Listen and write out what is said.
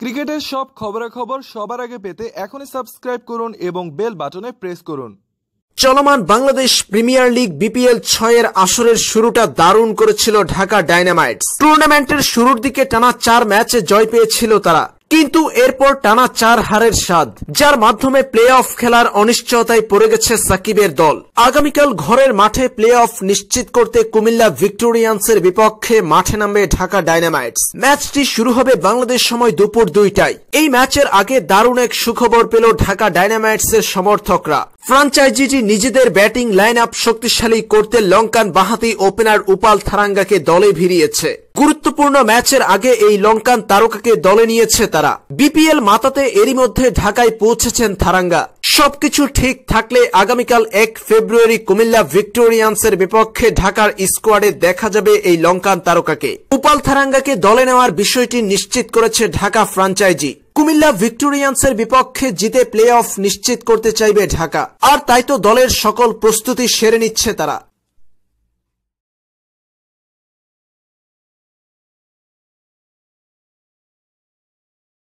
ক্রিকেটের সব খবরাখবর সবার আগে পেতে এখনই সাবস্ক্রাইব করুন এবং বেল বাটনে প্রেস করুন চলমান বাংলাদেশ প্রিমিয়ার লিগ বিপিএল ছয়ের আসরের শুরুটা দারুণ করেছিল ঢাকা ডাইনামাইটস টুর্নামেন্টের শুরুর দিকে টানা চার ম্যাচে জয় পেয়েছিল তারা কিন্তু এরপর টানা চার হারের স্বাদ যার মাধ্যমে প্লে অফ খেলার অনিশ্চয়তায় পড়ে গেছে সাকিবের দল আগামীকাল ঘরের মাঠে প্লে অফ নিশ্চিত করতে কুমিল্লা ভিক্টোরিয়ান্সের বিপক্ষে মাঠে নামবে ঢাকা ডায়নামাইটস ম্যাচটি শুরু হবে বাংলাদেশ সময় দুপুর দুইটায় এই ম্যাচের আগে দারুণ এক সুখবর পেল ঢাকা এর সমর্থকরা ফ্রাঞ্চাইজিটি নিজেদের ব্যাটিং লাইন আপ শক্তিশালী করতে লঙ্কান বাহাতি ওপেনার উপাল থারাঙ্গাকে দলে ভিড়িয়েছে গুরুত্বপূর্ণ ম্যাচের আগে এই লঙ্কান তারকাকে দলে নিয়েছে তারা বিপিএল মাতাতে এরই মধ্যে ঢাকায় পৌঁছেছেন থারাঙ্গা সবকিছু ঠিক থাকলে আগামীকাল এক ফেব্রুয়ারি কুমিল্লা ভিক্টোরিয়ান্সের বিপক্ষে ঢাকার স্কোয়াডে দেখা যাবে এই লঙ্কান তারকাকে উপাল থারাঙ্গাকে দলে নেওয়ার বিষয়টি নিশ্চিত করেছে ঢাকা ফ্রাঞ্চাইজি কুমিল্লা ভিক্টোরিয়ান্সের বিপক্ষে জিতে প্লে অফ নিশ্চিত করতে চাইবে ঢাকা আর তাই তো দলের সকল প্রস্তুতি সেরে নিচ্ছে তারা